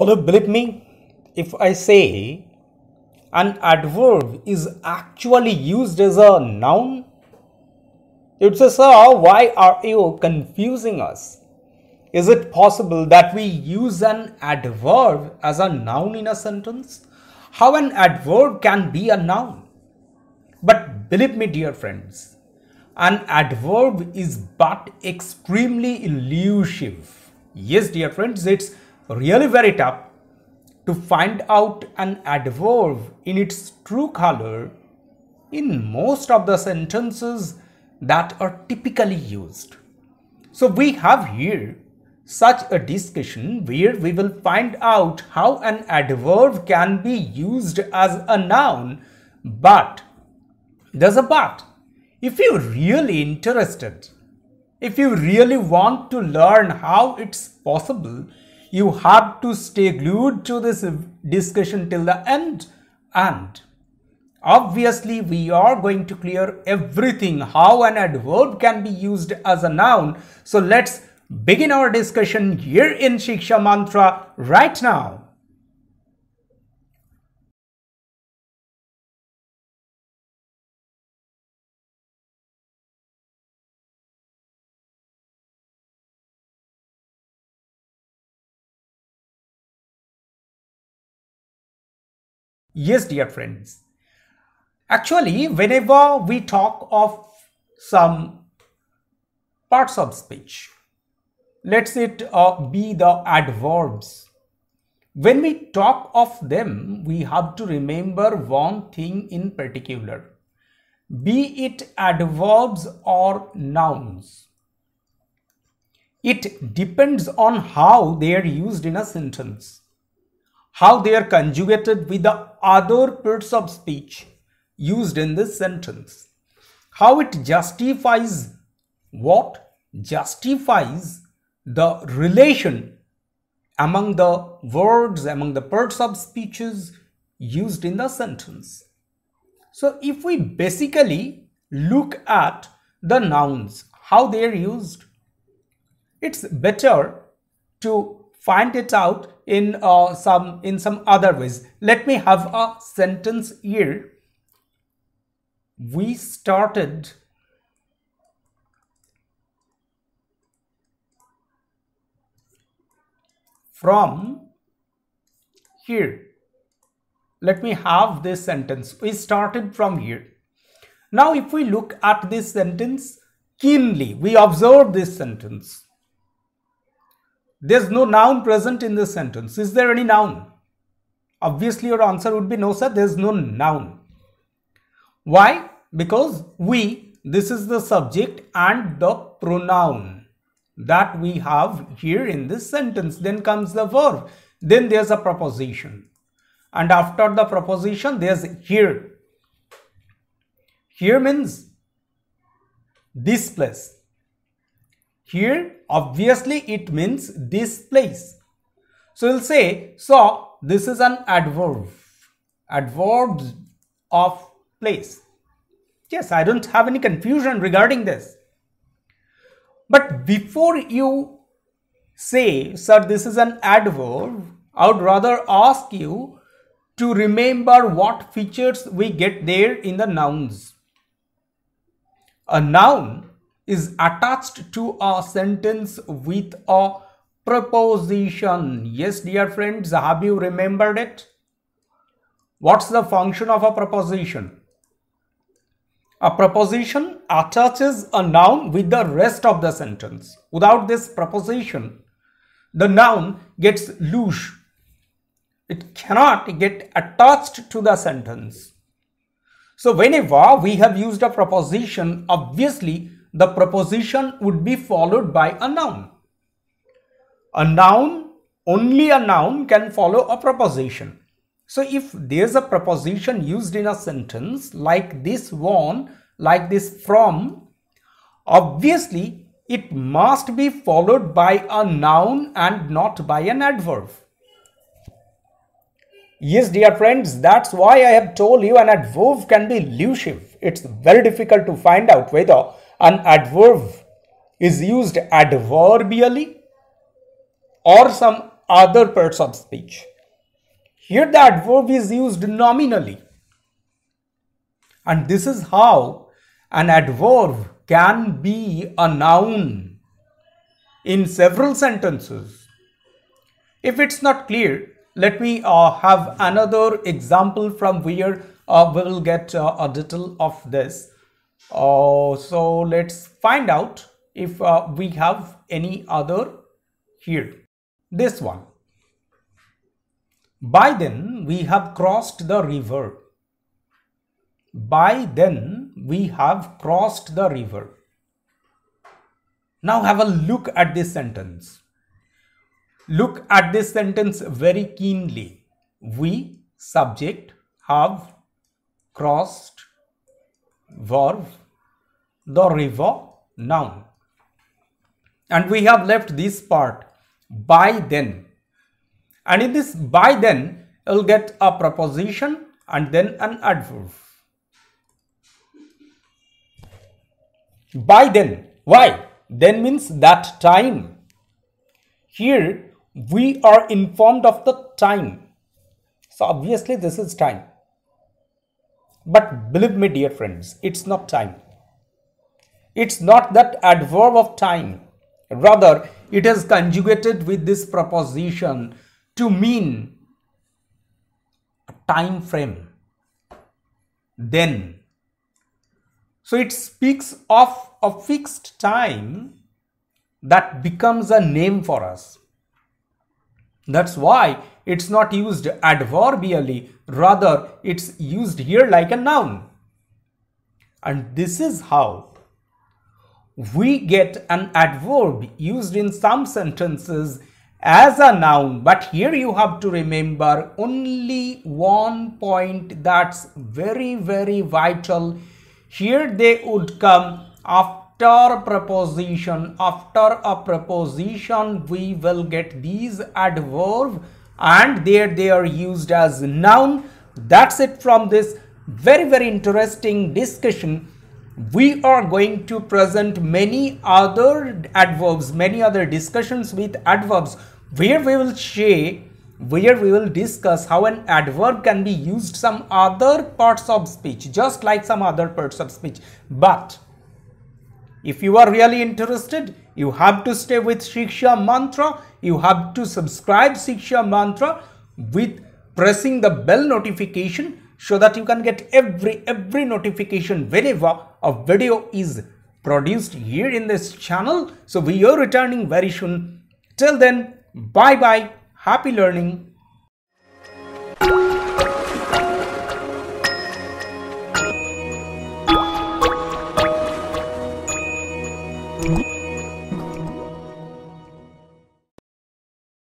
Although, believe me, if I say an adverb is actually used as a noun, you'd say, Sir, why are you confusing us? Is it possible that we use an adverb as a noun in a sentence? How an adverb can be a noun? But believe me, dear friends, an adverb is but extremely elusive. Yes, dear friends, it's really very tough to find out an adverb in its true color in most of the sentences that are typically used. So we have here such a discussion where we will find out how an adverb can be used as a noun but there's a but if you're really interested if you really want to learn how it's possible you have to stay glued to this discussion till the end and obviously we are going to clear everything how an adverb can be used as a noun so let's begin our discussion here in shiksha mantra right now Yes, dear friends. Actually, whenever we talk of some parts of speech, let's it uh, be the adverbs. When we talk of them, we have to remember one thing in particular, be it adverbs or nouns. It depends on how they are used in a sentence how they are conjugated with the other parts of speech used in this sentence. How it justifies what? Justifies the relation among the words, among the parts of speeches used in the sentence. So if we basically look at the nouns, how they are used, it's better to find it out in uh, some in some other ways let me have a sentence here we started from here let me have this sentence we started from here now if we look at this sentence keenly we observe this sentence there's no noun present in this sentence. Is there any noun? Obviously, your answer would be no, sir. There's no noun. Why? Because we, this is the subject and the pronoun that we have here in this sentence. Then comes the verb. Then there's a proposition. And after the proposition, there's here. Here means this place here, obviously, it means this place. So we'll say, so this is an adverb, adverbs of place. Yes, I don't have any confusion regarding this. But before you say, sir, this is an adverb, I would rather ask you to remember what features we get there in the nouns. A noun is attached to a sentence with a preposition. Yes, dear friends, have you remembered it? What's the function of a preposition? A preposition attaches a noun with the rest of the sentence. Without this preposition, the noun gets loose. It cannot get attached to the sentence. So whenever we have used a preposition, obviously the preposition would be followed by a noun. A noun, only a noun can follow a preposition. So if there's a preposition used in a sentence like this one, like this from, obviously it must be followed by a noun and not by an adverb. Yes, dear friends, that's why I have told you an adverb can be elusive. It's very difficult to find out whether an adverb is used adverbially or some other parts of speech. Here the adverb is used nominally. And this is how an adverb can be a noun in several sentences. If it's not clear, let me uh, have another example from where uh, we will get uh, a little of this. Uh, so let's find out if uh, we have any other here. This one. By then we have crossed the river. By then we have crossed the river. Now have a look at this sentence. Look at this sentence very keenly. We, subject, have crossed, verb, the river noun. And we have left this part by then. And in this by then, you'll get a preposition and then an adverb. By then. Why? Then means that time. Here, we are informed of the time. So, obviously, this is time. But believe me, dear friends, it's not time. It's not that adverb of time. Rather, it is conjugated with this proposition to mean time frame. Then. So it speaks of a fixed time that becomes a name for us. That's why it's not used adverbially, rather, it's used here like a noun. And this is how we get an adverb used in some sentences as a noun but here you have to remember only one point that's very very vital here they would come after preposition after a preposition we will get these adverb and there they are used as noun that's it from this very very interesting discussion we are going to present many other adverbs, many other discussions with adverbs where we will say, where we will discuss how an adverb can be used some other parts of speech, just like some other parts of speech. But if you are really interested, you have to stay with Shiksha Mantra. You have to subscribe Shiksha Mantra with pressing the bell notification so that you can get every every notification whenever a video is produced here in this channel. So we are returning very soon. Till then, bye bye. Happy learning. Thank you.